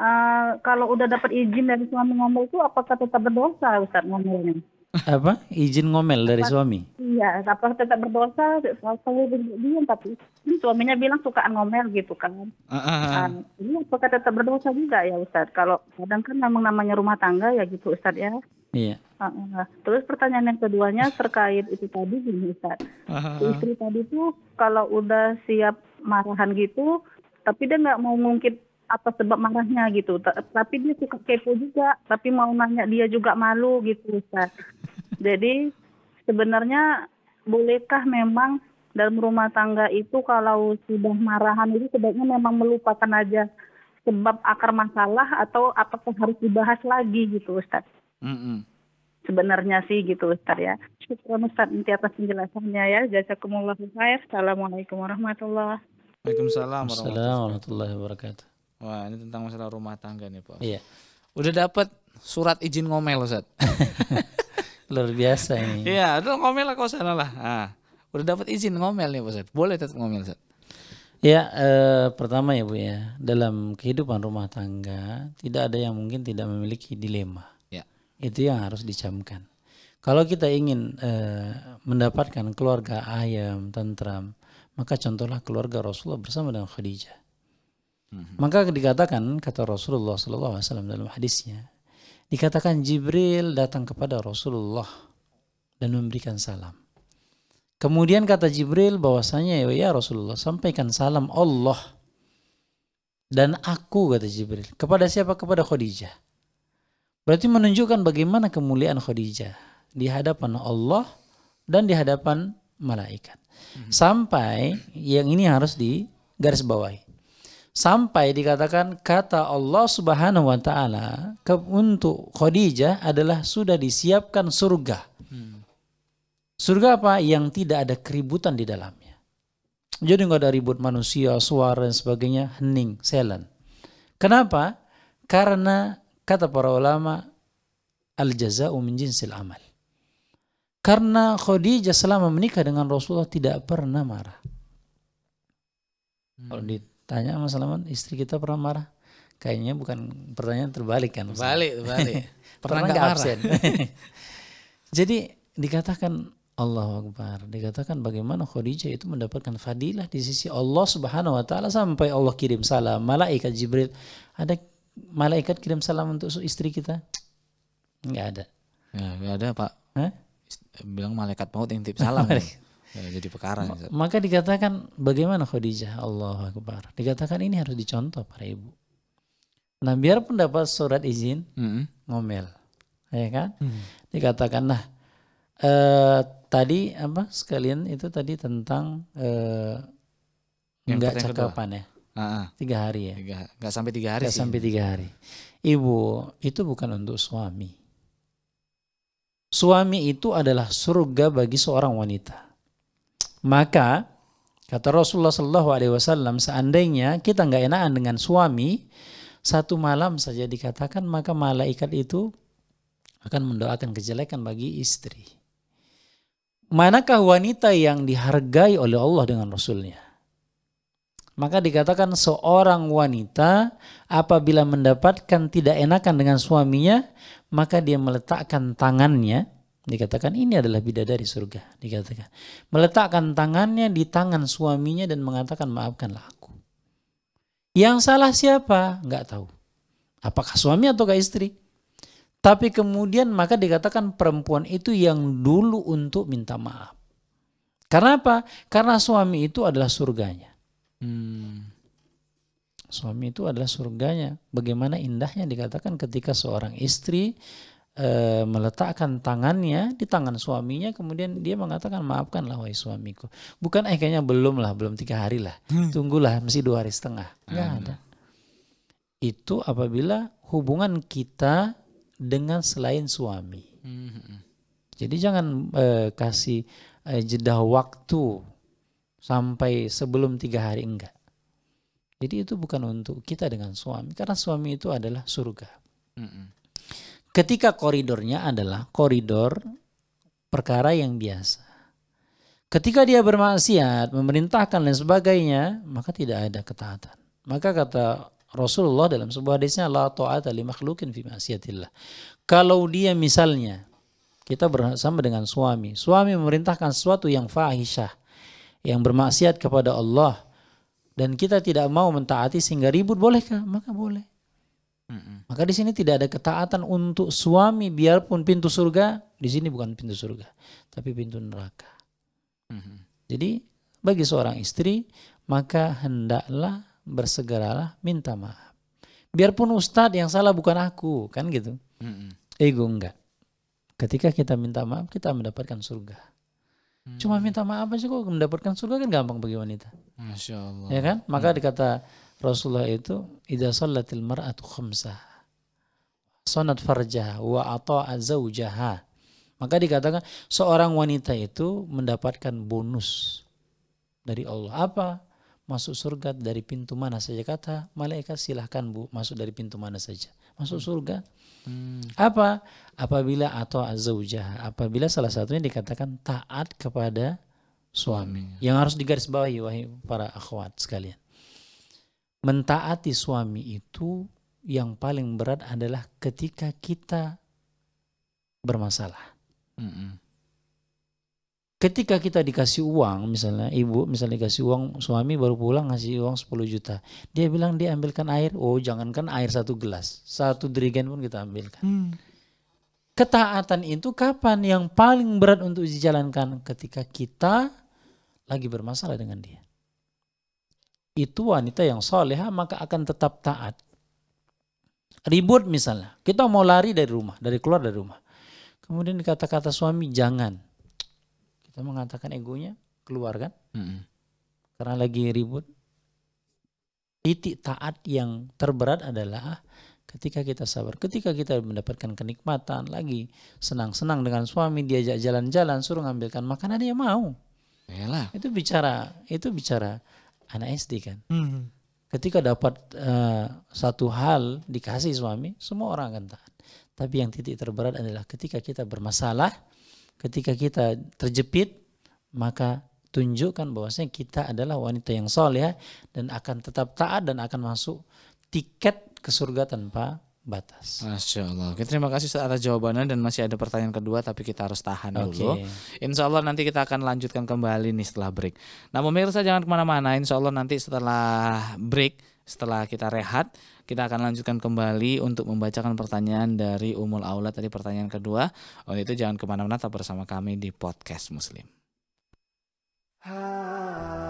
uh, kalau udah dapat izin dari suami ngomel itu apakah tetap berdosa Ustadz ngomelnya apa izin ngomel dari apa, suami iya tapi tetap berdosa suami diam tapi ini suaminya bilang suka ngomel gitu kan uh, uh, uh. iya apakah tetap berdosa juga ya Ustadz kalau kadang kan memang namanya rumah tangga ya gitu Ustadz ya iya uh, uh. terus pertanyaan yang keduanya terkait itu tadi gini Ustadz uh, uh. istri tadi tuh kalau udah siap marahan gitu tapi dia nggak mau ngungkit apa sebab marahnya gitu. tapi dia suka kepo juga, tapi mau nanya dia juga malu gitu Ustaz. Jadi sebenarnya bolehkah memang dalam rumah tangga itu kalau sudah marahan itu sebaiknya memang melupakan aja sebab akar masalah atau apakah harus dibahas lagi gitu Ustaz. Mm -hmm. Sebenarnya sih gitu Ustaz ya. Syukur Ustaz nanti atas penjelasannya ya. Jazakumullah khair. Assalamualaikum warahmatullahi wabarakatuh. Waalaikumsalam warahmatullahi wabarakatuh. Wah, ini tentang masalah rumah tangga nih, Pak. Iya. Udah dapat surat izin ngomel, Ustaz. Luar biasa ini. Iya, udah ngomel lah sana lah. Ah, udah dapat izin ngomel nih, Pak Ustaz. Boleh tetap ngomel, Ustaz. Ya, eh, pertama ya Bu ya, dalam kehidupan rumah tangga tidak ada yang mungkin tidak memiliki dilema. Ya. Itu yang harus dicamkan. Kalau kita ingin eh, mendapatkan keluarga ayam, tentram, maka contohlah keluarga Rasulullah bersama dengan Khadijah. Mhm. Maka dikatakan kata Rasulullah SAW dalam hadisnya, dikatakan Jibril datang kepada Rasulullah dan memberikan salam. Kemudian kata Jibril bahwasanya ya, ya Rasulullah sampaikan salam Allah dan aku kata Jibril kepada siapa kepada Khadijah. Berarti menunjukkan bagaimana kemuliaan Khadijah di hadapan Allah dan di hadapan malaikat. Mm-hmm. Sampai yang ini harus digarisbawahi sampai dikatakan kata Allah Subhanahu wa taala untuk Khadijah adalah sudah disiapkan surga. Surga apa? Yang tidak ada keributan di dalamnya. Jadi nggak ada ribut manusia, suara dan sebagainya, hening, silent. Kenapa? Karena kata para ulama al jazau min jinsil amal. Karena Khadijah selama menikah dengan Rasulullah tidak pernah marah. Hmm. Kalau Tanya sama Salaman, istri kita pernah marah? Kayaknya bukan pertanyaan terbalik kan? Terbalik, balik pernah nggak absen? Jadi dikatakan Allah Akbar, dikatakan bagaimana Khadijah itu mendapatkan fadilah di sisi Allah Subhanahu wa taala sampai Allah kirim salam, malaikat Jibril. Ada malaikat kirim salam untuk istri kita? nggak ada. Ya, ada, Pak. Hah? Bilang malaikat maut yang tip salam. Ya, jadi perkara. Ma gitu. maka dikatakan bagaimana Khadijah Allah Akbar. Dikatakan ini harus dicontoh para ibu. Nah biarpun dapat surat izin mm -hmm. ngomel, ya kan? Mm -hmm. Dikatakan nah eh, tadi apa sekalian itu tadi tentang eh, cakapan ya. tiga hari ya. Tiga, enggak sampai tiga hari. Enggak sih. sampai tiga hari. Ibu itu bukan untuk suami. Suami itu adalah surga bagi seorang wanita. Maka kata Rasulullah Shallallahu Alaihi Wasallam, seandainya kita nggak enakan dengan suami, satu malam saja dikatakan maka malaikat itu akan mendoakan kejelekan bagi istri. Manakah wanita yang dihargai oleh Allah dengan Rasulnya? Maka dikatakan seorang wanita apabila mendapatkan tidak enakan dengan suaminya, maka dia meletakkan tangannya Dikatakan ini adalah bidadari surga. Dikatakan meletakkan tangannya di tangan suaminya dan mengatakan maafkanlah aku. Yang salah siapa? Nggak tahu. Apakah suami ataukah istri? Tapi kemudian maka dikatakan perempuan itu yang dulu untuk minta maaf. Karena apa? Karena suami itu adalah surganya. Hmm. Suami itu adalah surganya. Bagaimana indahnya dikatakan ketika seorang istri e, meletakkan tangannya di tangan suaminya kemudian dia mengatakan maafkanlah wahai suamiku bukan akhirnya eh, kayaknya belum lah belum tiga hari lah hmm. tunggulah mesti dua hari setengah hmm. ada itu apabila hubungan kita dengan selain suami hmm. jadi jangan e, kasih e, jeda waktu sampai sebelum tiga hari enggak jadi itu bukan untuk kita dengan suami karena suami itu adalah surga -mm. Ketika koridornya adalah koridor perkara yang biasa. Ketika dia bermaksiat, memerintahkan dan sebagainya, maka tidak ada ketaatan. Maka kata Rasulullah dalam sebuah hadisnya la ta'ata li makhlukin fi maksiatillah. Kalau dia misalnya kita bersama dengan suami, suami memerintahkan sesuatu yang fahishah, yang bermaksiat kepada Allah dan kita tidak mau mentaati sehingga ribut bolehkah? Maka boleh. Maka di sini tidak ada ketaatan untuk suami biarpun pintu surga di sini bukan pintu surga tapi pintu neraka. Jadi bagi seorang istri maka hendaklah bersegeralah minta maaf. Biarpun ustadz yang salah bukan aku kan gitu. Eh Ego enggak. Ketika kita minta maaf kita mendapatkan surga. Cuma minta maaf aja kok mendapatkan surga kan gampang bagi wanita. Masya Allah. Ya kan? Maka mm. dikata Rasulullah itu idza shallatil mar'atu khamsah sunat farjah wa ata'a zaujaha maka dikatakan seorang wanita itu mendapatkan bonus dari Allah apa masuk surga dari pintu mana saja kata malaikat silahkan bu masuk dari pintu mana saja masuk surga hmm. apa apabila atau azaujaha apabila salah satunya dikatakan taat kepada suami hmm. yang harus digarisbawahi wahai para akhwat sekalian mentaati suami itu yang paling berat adalah ketika kita bermasalah. Mm -hmm. Ketika kita dikasih uang, misalnya ibu misalnya dikasih uang suami baru pulang ngasih uang 10 juta, dia bilang dia ambilkan air, oh jangankan air satu gelas, satu dirigen pun kita ambilkan. Mm. Ketaatan itu kapan yang paling berat untuk dijalankan ketika kita lagi bermasalah dengan dia itu wanita yang soleha maka akan tetap taat. Ribut misalnya, kita mau lari dari rumah, dari keluar dari rumah. Kemudian kata-kata suami jangan. Kita mengatakan egonya keluar kan? Mm -hmm. Karena lagi ribut. Titik taat yang terberat adalah ketika kita sabar, ketika kita mendapatkan kenikmatan lagi senang-senang dengan suami, diajak jalan-jalan, suruh ngambilkan makanan dia mau. Yalah. Itu bicara, itu bicara anak SD kan. Hmm. Ketika dapat uh, satu hal dikasih suami, semua orang akan tahan. Tapi yang titik terberat adalah ketika kita bermasalah, ketika kita terjepit, maka tunjukkan bahwasanya kita adalah wanita yang soleh ya, dan akan tetap taat dan akan masuk tiket ke surga tanpa batas. Masya Allah. Oke, terima kasih atas jawabannya dan masih ada pertanyaan kedua tapi kita harus tahan okay. dulu. Insya Allah nanti kita akan lanjutkan kembali nih setelah break. Nah pemirsa jangan kemana-mana. Insya Allah nanti setelah break, setelah kita rehat, kita akan lanjutkan kembali untuk membacakan pertanyaan dari Umul Aula tadi pertanyaan kedua. Oleh itu jangan kemana-mana, tetap bersama kami di podcast Muslim. Ha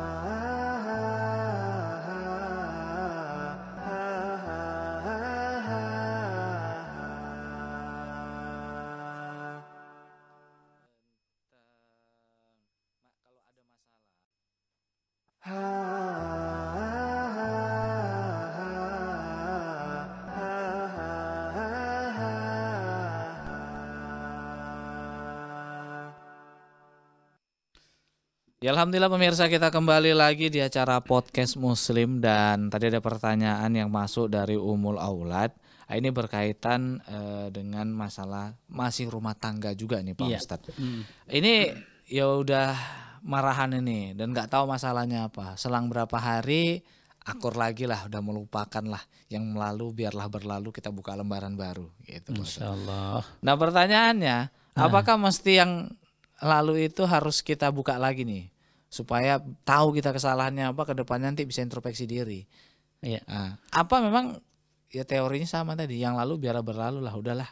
Alhamdulillah pemirsa kita kembali lagi di acara podcast Muslim dan tadi ada pertanyaan yang masuk dari Umul Aulad. Ah, ini berkaitan uh, dengan masalah masih rumah tangga juga nih Pak iya. ustad Hmm. Ini ya udah marahan ini dan nggak tahu masalahnya apa. Selang berapa hari akur lagi lah udah melupakan lah yang lalu biarlah berlalu kita buka lembaran baru gitu. Allah. Nah pertanyaannya nah. apakah mesti yang lalu itu harus kita buka lagi nih supaya tahu kita kesalahannya apa ke depannya nanti bisa introspeksi diri. Iya. Nah, apa memang ya teorinya sama tadi yang lalu biarlah berlalu lah udahlah.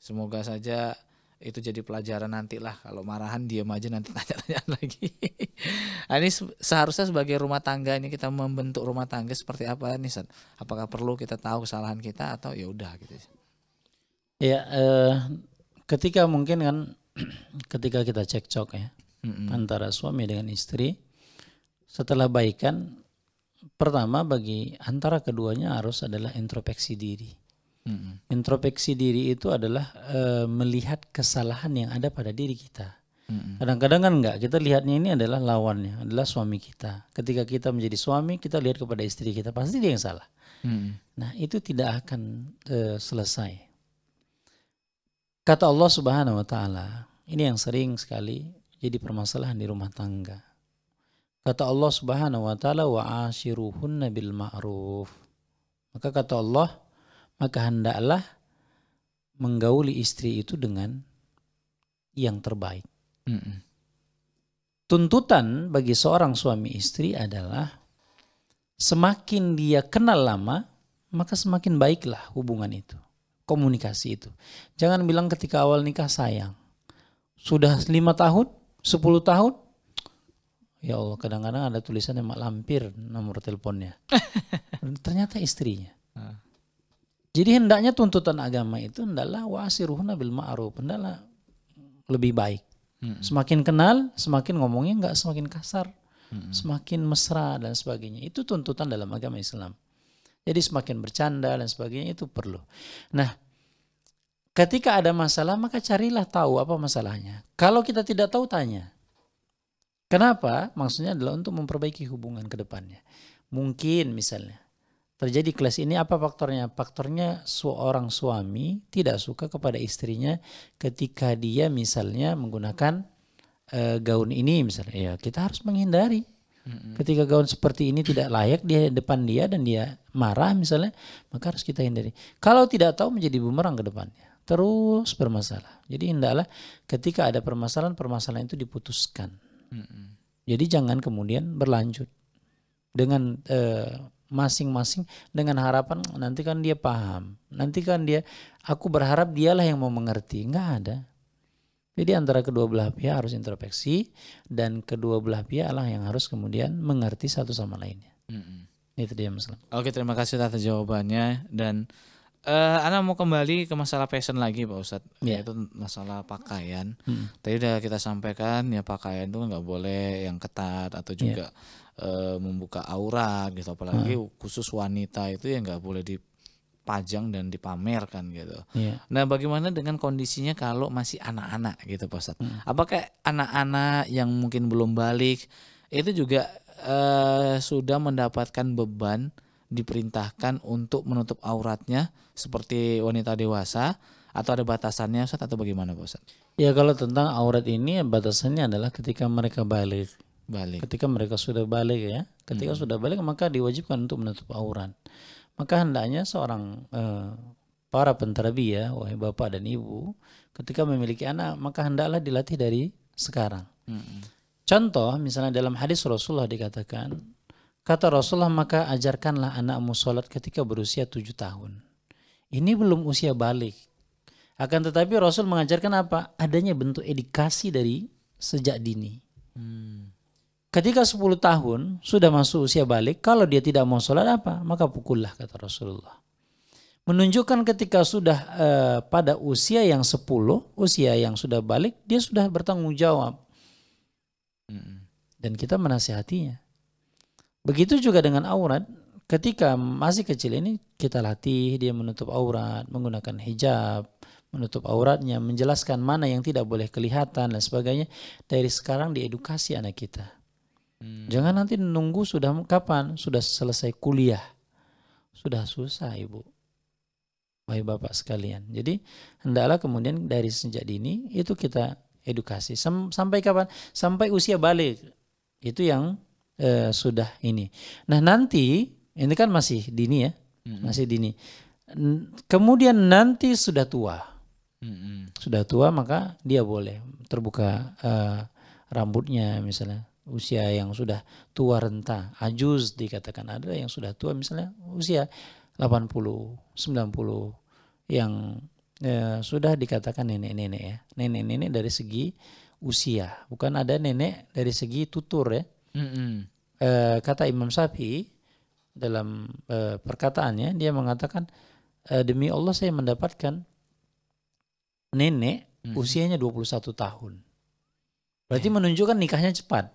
Semoga saja itu jadi pelajaran nanti lah kalau marahan diam aja nanti tanya-tanya lagi. nah, ini seharusnya sebagai rumah tangga ini kita membentuk rumah tangga seperti apa nih Sat? Apakah perlu kita tahu kesalahan kita atau ya udah gitu? Ya eh, ketika mungkin kan ketika kita cekcok ya hmm antara suami dengan istri setelah baikan pertama bagi antara keduanya harus adalah introspeksi diri. Mm-hmm. Introspeksi diri itu adalah e, melihat kesalahan yang ada pada diri kita. mm Kadang-kadang kan enggak, kita lihatnya ini adalah lawannya, adalah suami kita. Ketika kita menjadi suami, kita lihat kepada istri kita, pasti dia yang salah. Mm-hmm. Nah, itu tidak akan e, selesai. Kata Allah Subhanahu wa taala, ini yang sering sekali jadi permasalahan di rumah tangga. Kata Allah Subhanahu wa taala wa ashiruhunna bil ma'ruf. Maka kata Allah, maka hendaklah menggauli istri itu dengan yang terbaik. Mm -mm. Tuntutan bagi seorang suami istri adalah semakin dia kenal lama, maka semakin baiklah hubungan itu, komunikasi itu. Jangan bilang ketika awal nikah sayang. Sudah lima tahun, 10 tahun ya Allah kadang-kadang ada yang mak lampir nomor teleponnya ternyata istrinya ah. jadi hendaknya tuntutan agama itu hendaklah wasiruhna bil ma'ruf, hendaklah lebih baik. Semakin kenal, semakin ngomongnya enggak semakin kasar, semakin mesra dan sebagainya. Itu tuntutan dalam agama Islam. Jadi semakin bercanda dan sebagainya itu perlu. Nah, Ketika ada masalah, maka carilah tahu apa masalahnya. Kalau kita tidak tahu, tanya. Kenapa? Maksudnya adalah untuk memperbaiki hubungan ke depannya. Mungkin misalnya, terjadi kelas ini apa faktornya? Faktornya seorang suami tidak suka kepada istrinya ketika dia misalnya menggunakan e, gaun ini misalnya. Ya, kita harus menghindari. Ketika gaun seperti ini tidak layak di depan dia dan dia marah misalnya, maka harus kita hindari. Kalau tidak tahu menjadi bumerang ke depannya terus bermasalah. Jadi hendaklah ketika ada permasalahan-permasalahan itu diputuskan. Mm -hmm. Jadi jangan kemudian berlanjut dengan eh, masing-masing dengan harapan nanti kan dia paham, nanti kan dia aku berharap dialah yang mau mengerti, enggak ada. Jadi antara kedua belah pihak harus introspeksi dan kedua belah pihaklah yang harus kemudian mengerti satu sama lainnya. Mm -hmm. Itu dia masalah. Oke, terima kasih atas jawabannya dan Uh, eh, Anda mau kembali ke masalah fashion lagi Pak Ustadz yeah. Yaitu masalah pakaian hmm. Tadi udah kita sampaikan ya pakaian itu kan nggak boleh yang ketat Atau iya. juga yeah. uh, membuka aurat gitu Apalagi hmm. khusus wanita itu ya nggak boleh dipajang dan dipamerkan gitu yeah. Nah bagaimana dengan kondisinya kalau masih anak-anak gitu Pak Ustadz hmm. Apakah anak-anak yang mungkin belum balik Itu juga uh, sudah mendapatkan beban diperintahkan untuk menutup auratnya seperti wanita dewasa atau ada batasannya Ustaz atau bagaimana Pak Ustaz? Ya kalau tentang aurat ini ya, batasannya adalah ketika mereka balik. Balik. Ketika mereka sudah balik ya. Ketika hmm. sudah balik maka diwajibkan untuk menutup aurat. Maka hendaknya seorang eh, para penterbi ya, wahai bapak dan ibu, ketika memiliki anak maka hendaklah dilatih dari sekarang. Hmm. Contoh misalnya dalam hadis Rasulullah dikatakan Kata Rasulullah, maka ajarkanlah anakmu sholat ketika berusia tujuh tahun. Ini belum usia balik. Akan tetapi Rasul mengajarkan apa? Adanya bentuk edukasi dari sejak dini. Hmm. Ketika sepuluh tahun sudah masuk usia balik, kalau dia tidak mau sholat apa? Maka pukullah kata Rasulullah. Menunjukkan ketika sudah eh, pada usia yang sepuluh usia yang sudah balik, dia sudah bertanggung jawab. Hmm. Dan kita menasihatinya Begitu juga dengan aurat, ketika masih kecil ini kita latih dia menutup aurat, menggunakan hijab, menutup auratnya, menjelaskan mana yang tidak boleh kelihatan dan sebagainya. Dari sekarang diedukasi anak kita. Hmm. Jangan nanti nunggu sudah kapan, sudah selesai kuliah. Sudah susah ibu. Baik bapak sekalian. Jadi hendaklah kemudian dari sejak dini itu kita edukasi. sampai kapan? Sampai usia balik. Itu yang eh, sudah ini. Nah nanti ini kan masih dini ya, mm-hmm. masih dini. kemudian nanti sudah tua, mm-hmm. sudah tua maka dia boleh terbuka eh, rambutnya misalnya usia yang sudah tua renta, ajuz dikatakan ada yang sudah tua misalnya usia 80, 90 yang eh, sudah dikatakan nenek-nenek ya. Nenek-nenek dari segi usia, bukan ada nenek dari segi tutur ya. Mm -hmm. e, kata Imam Syafi'i dalam e, perkataannya dia mengatakan e, demi Allah saya mendapatkan nenek mm -hmm. usianya 21 tahun. Berarti ya. menunjukkan nikahnya cepat.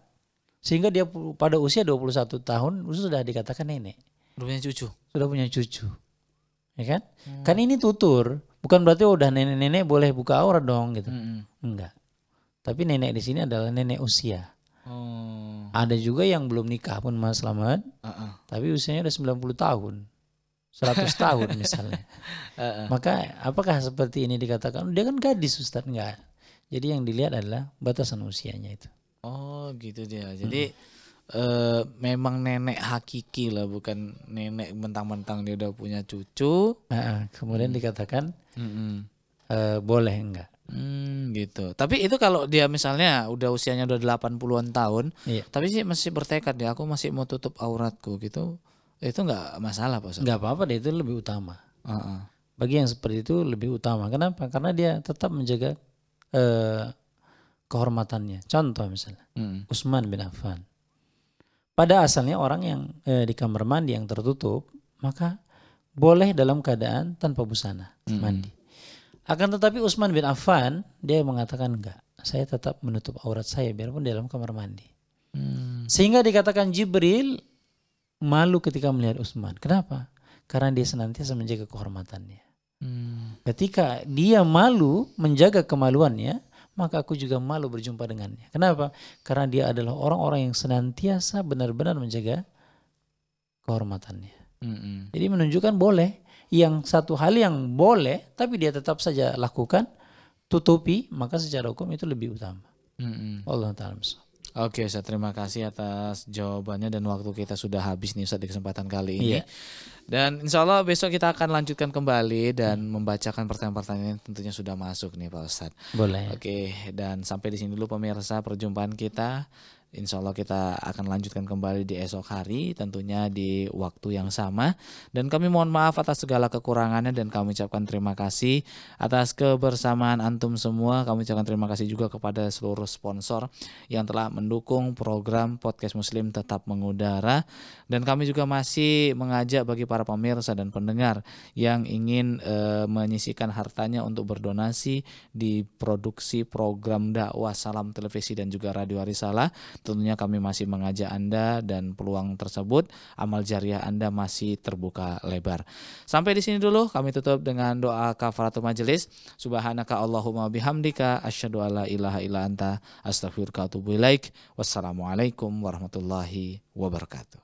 Sehingga dia pada usia 21 tahun sudah dikatakan nenek. Sudah punya cucu. Sudah punya cucu. Ya kan? Hmm. Kan ini tutur, bukan berarti oh, udah nenek-nenek boleh buka aurat dong gitu. Hmm. Enggak. Tapi nenek di sini adalah nenek usia. Oh. Ada juga yang belum nikah pun Mas Slamet. Uh -uh. Tapi usianya udah 90 tahun. 100 tahun misalnya. Uh -uh. Maka apakah seperti ini dikatakan dia kan gadis Ustaz enggak? Jadi yang dilihat adalah batasan usianya itu. Oh, gitu dia. Hmm. Jadi hmm. Uh, memang nenek hakiki lah bukan nenek mentang-mentang dia udah punya cucu. Uh, kemudian hmm. dikatakan mm -mm. Uh, boleh enggak? Hmm, gitu. Tapi itu kalau dia misalnya udah usianya udah 80-an tahun, iya. tapi sih masih bertekad ya aku masih mau tutup auratku gitu. Itu nggak masalah, Pak. Nggak apa-apa deh, itu lebih utama. Uh -uh. Bagi yang seperti itu lebih utama. Kenapa? Karena dia tetap menjaga eh, kehormatannya. Contoh misalnya, Usman hmm. Usman bin Affan. Pada asalnya orang yang eh, di kamar mandi yang tertutup, maka boleh dalam keadaan tanpa busana hmm. mandi akan tetapi Utsman bin Affan dia mengatakan enggak, saya tetap menutup aurat saya biarpun dalam kamar mandi. Hmm. Sehingga dikatakan Jibril malu ketika melihat Utsman. Kenapa? Karena dia senantiasa menjaga kehormatannya. Hmm. Ketika dia malu menjaga kemaluannya, maka aku juga malu berjumpa dengannya. Kenapa? Karena dia adalah orang-orang yang senantiasa benar-benar menjaga kehormatannya. Hmm. hmm. Jadi menunjukkan boleh yang satu hal yang boleh tapi dia tetap saja lakukan tutupi maka secara hukum itu lebih utama. Allah taala. Oke saya terima kasih atas jawabannya dan waktu kita sudah habis nih saat di kesempatan kali ini. Yeah. Dan insya Allah besok kita akan lanjutkan kembali dan hmm. membacakan pertanyaan-pertanyaan yang tentunya sudah masuk nih Pak Ustadz. Boleh. Oke, dan sampai di sini dulu pemirsa perjumpaan kita. Insya Allah kita akan lanjutkan kembali di esok hari tentunya di waktu yang sama dan kami mohon maaf atas segala kekurangannya dan kami ucapkan terima kasih atas kebersamaan antum semua kami ucapkan terima kasih juga kepada seluruh sponsor yang telah mendukung program podcast muslim tetap mengudara dan kami juga masih mengajak bagi para pemirsa dan pendengar yang ingin e, menyisikan hartanya untuk berdonasi di produksi program dakwah salam televisi dan juga radio arisala tentunya kami masih mengajak Anda dan peluang tersebut amal jariah Anda masih terbuka lebar. Sampai di sini dulu kami tutup dengan doa kafaratul majelis. Subhanaka Allahumma bihamdika asyhadu alla ilaha illa anta astaghfiruka wa atubu ilaik. Wassalamualaikum warahmatullahi wabarakatuh.